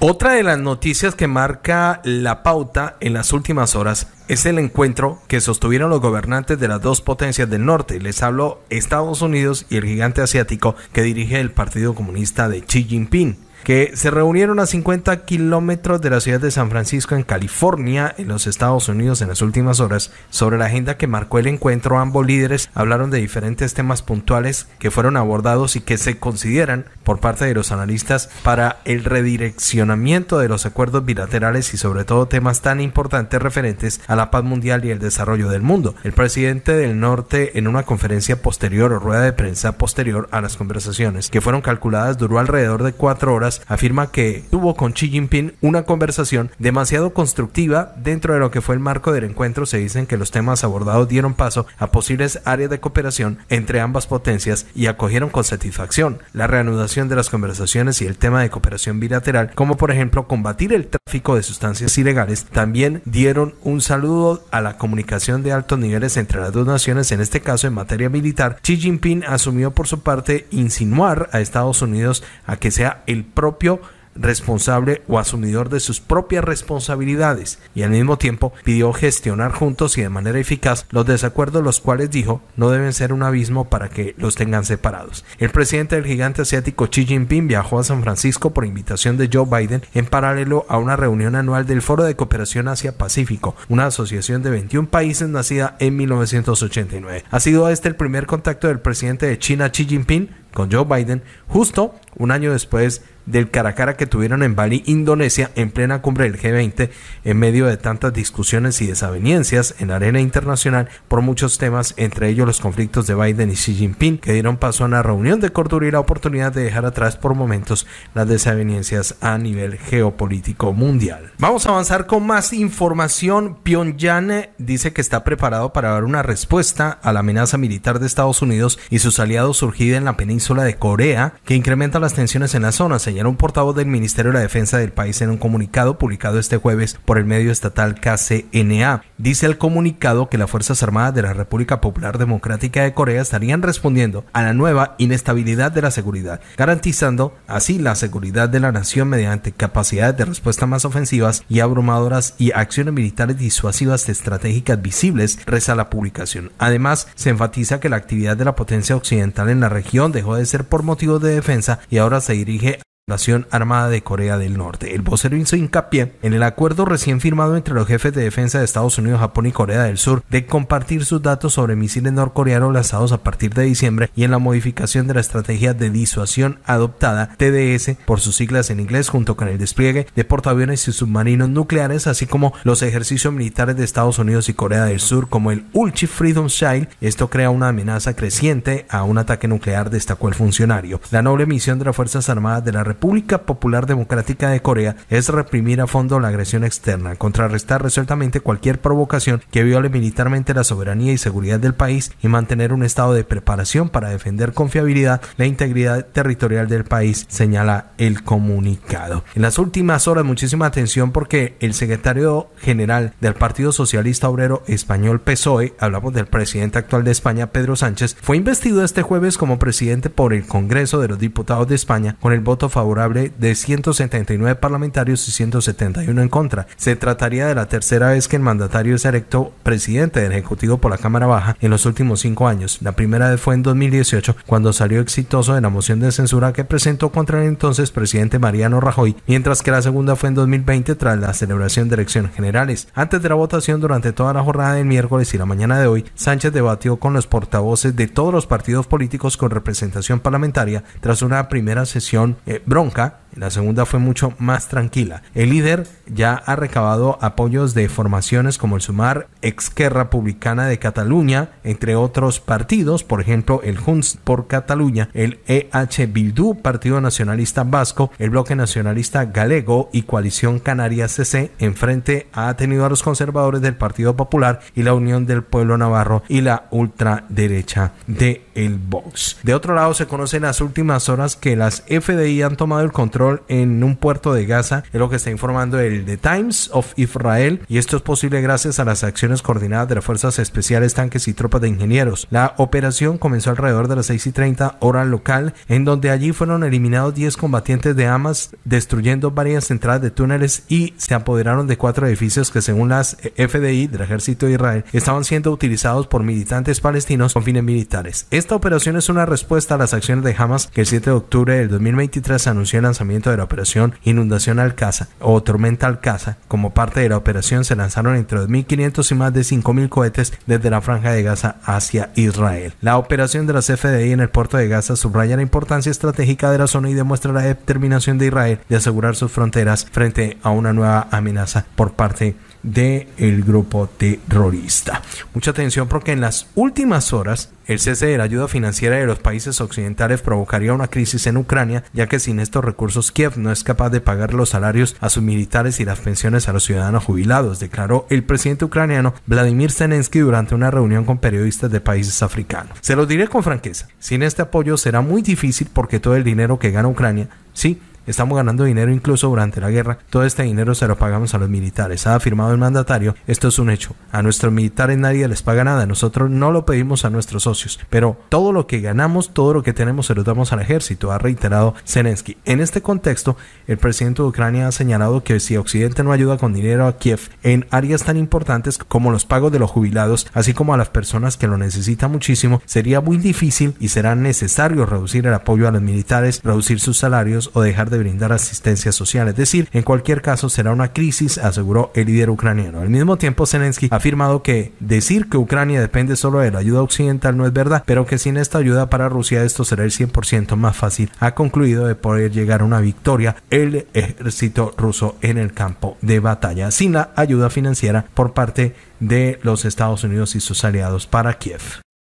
Otra de las noticias que marca la pauta en las últimas horas es el encuentro que sostuvieron los gobernantes de las dos potencias del norte. Les hablo Estados Unidos y el gigante asiático que dirige el Partido Comunista de Xi Jinping que se reunieron a 50 kilómetros de la ciudad de San Francisco en California, en los Estados Unidos, en las últimas horas. Sobre la agenda que marcó el encuentro, ambos líderes hablaron de diferentes temas puntuales que fueron abordados y que se consideran por parte de los analistas para el redireccionamiento de los acuerdos bilaterales y sobre todo temas tan importantes referentes a la paz mundial y el desarrollo del mundo. El presidente del norte en una conferencia posterior o rueda de prensa posterior a las conversaciones que fueron calculadas duró alrededor de cuatro horas afirma que tuvo con Xi Jinping una conversación demasiado constructiva dentro de lo que fue el marco del encuentro. Se dicen que los temas abordados dieron paso a posibles áreas de cooperación entre ambas potencias y acogieron con satisfacción la reanudación de las conversaciones y el tema de cooperación bilateral, como por ejemplo combatir el tráfico de sustancias ilegales, también dieron un saludo a la comunicación de altos niveles entre las dos naciones, en este caso en materia militar. Xi Jinping asumió por su parte insinuar a Estados Unidos a que sea el propio responsable o asumidor de sus propias responsabilidades y al mismo tiempo pidió gestionar juntos y de manera eficaz los desacuerdos los cuales dijo no deben ser un abismo para que los tengan separados. El presidente del gigante asiático Xi Jinping viajó a San Francisco por invitación de Joe Biden en paralelo a una reunión anual del Foro de Cooperación Asia-Pacífico, una asociación de 21 países nacida en 1989. Ha sido este el primer contacto del presidente de China Xi Jinping con Joe Biden, justo un año después del cara a cara que tuvieron en Bali, Indonesia, en plena cumbre del G20, en medio de tantas discusiones y desavenencias en la arena internacional por muchos temas, entre ellos los conflictos de Biden y Xi Jinping, que dieron paso a una reunión de cordura y la oportunidad de dejar atrás por momentos las desavenencias a nivel geopolítico mundial. Vamos a avanzar con más información. Pyongyang dice que está preparado para dar una respuesta a la amenaza militar de Estados Unidos y sus aliados surgida en la península de Corea que incrementa las tensiones en la zona, señaló un portavoz del Ministerio de la Defensa del país en un comunicado publicado este jueves por el medio estatal KCNA. Dice el comunicado que las Fuerzas Armadas de la República Popular Democrática de Corea estarían respondiendo a la nueva inestabilidad de la seguridad, garantizando así la seguridad de la nación mediante capacidades de respuesta más ofensivas y abrumadoras y acciones militares disuasivas estratégicas visibles, reza la publicación. Además, se enfatiza que la actividad de la potencia occidental en la región de puede ser por motivo de defensa y ahora se dirige Nación Armada de Corea del Norte. El vocero hizo hincapié en el acuerdo recién firmado entre los jefes de defensa de Estados Unidos, Japón y Corea del Sur de compartir sus datos sobre misiles norcoreanos lanzados a partir de diciembre y en la modificación de la estrategia de disuasión adoptada, TDS, por sus siglas en inglés, junto con el despliegue de portaaviones y submarinos nucleares, así como los ejercicios militares de Estados Unidos y Corea del Sur, como el Ulchi Freedom Shield. Esto crea una amenaza creciente a un ataque nuclear, destacó el funcionario. La noble misión de las Fuerzas Armadas de la República República Popular Democrática de Corea es reprimir a fondo la agresión externa, contrarrestar resueltamente cualquier provocación que viole militarmente la soberanía y seguridad del país y mantener un estado de preparación para defender con fiabilidad la integridad territorial del país, señala el comunicado. En las últimas horas, muchísima atención porque el secretario general del Partido Socialista Obrero Español PSOE, hablamos del presidente actual de España, Pedro Sánchez, fue investido este jueves como presidente por el Congreso de los Diputados de España con el voto favorable de 179 parlamentarios y 171 en contra. Se trataría de la tercera vez que el mandatario es electo presidente del Ejecutivo por la Cámara Baja en los últimos cinco años. La primera vez fue en 2018, cuando salió exitoso de la moción de censura que presentó contra el entonces presidente Mariano Rajoy, mientras que la segunda fue en 2020 tras la celebración de elecciones generales. Antes de la votación durante toda la jornada del miércoles y la mañana de hoy, Sánchez debatió con los portavoces de todos los partidos políticos con representación parlamentaria tras una primera sesión eh, bronca La segunda fue mucho más tranquila. El líder ya ha recabado apoyos de formaciones como el Sumar, Exquerra Republicana de Cataluña, entre otros partidos, por ejemplo el Junts por Cataluña, el EH Bildu, Partido Nacionalista Vasco, el Bloque Nacionalista Galego y Coalición Canaria CC. Enfrente ha tenido a los conservadores del Partido Popular y la Unión del Pueblo Navarro y la ultraderecha de Vox. De otro lado, se conocen las últimas horas que las FDI han tomado el control en un puerto de Gaza, es lo que está informando el The Times of Israel, y esto es posible gracias a las acciones coordinadas de las fuerzas especiales, tanques y tropas de ingenieros. La operación comenzó alrededor de las 6 30 hora local, en donde allí fueron eliminados 10 combatientes de Hamas, destruyendo varias entradas de túneles y se apoderaron de cuatro edificios que, según las eh, FDI del ejército de Israel, estaban siendo utilizados por militantes palestinos con fines militares. Esta operación es una respuesta a las acciones de Hamas que el 7 de octubre del 2023 anunció el lanzamiento de la operación Inundación Alcaza o Tormenta Alcaza. Como parte de la operación se lanzaron entre 2.500 y más de 5.000 cohetes desde la franja de Gaza hacia Israel. La operación de la CFDI en el puerto de Gaza subraya la importancia estratégica de la zona y demuestra la determinación de Israel de asegurar sus fronteras frente a una nueva amenaza por parte de de el grupo terrorista. Mucha atención porque en las últimas horas el cese de la ayuda financiera de los países occidentales provocaría una crisis en Ucrania, ya que sin estos recursos Kiev no es capaz de pagar los salarios a sus militares y las pensiones a los ciudadanos jubilados, declaró el presidente ucraniano Vladimir Zelensky durante una reunión con periodistas de países africanos. Se lo diré con franqueza, sin este apoyo será muy difícil porque todo el dinero que gana Ucrania, sí, Estamos ganando dinero incluso durante la guerra. Todo este dinero se lo pagamos a los militares. Ha afirmado el mandatario. Esto es un hecho. A nuestros militares nadie les paga nada. Nosotros no lo pedimos a nuestros socios. Pero todo lo que ganamos, todo lo que tenemos, se lo damos al ejército, ha reiterado Zelensky. En este contexto, el presidente de Ucrania ha señalado que si Occidente no ayuda con dinero a Kiev en áreas tan importantes como los pagos de los jubilados, así como a las personas que lo necesitan muchísimo, sería muy difícil y será necesario reducir el apoyo a los militares, reducir sus salarios o dejar de brindar asistencia social, es decir, en cualquier caso será una crisis, aseguró el líder ucraniano. Al mismo tiempo, Zelensky ha afirmado que decir que Ucrania depende solo de la ayuda occidental no es verdad, pero que sin esta ayuda para Rusia esto será el 100% más fácil. Ha concluido de poder llegar a una victoria el ejército ruso en el campo de batalla sin la ayuda financiera por parte de los Estados Unidos y sus aliados para Kiev.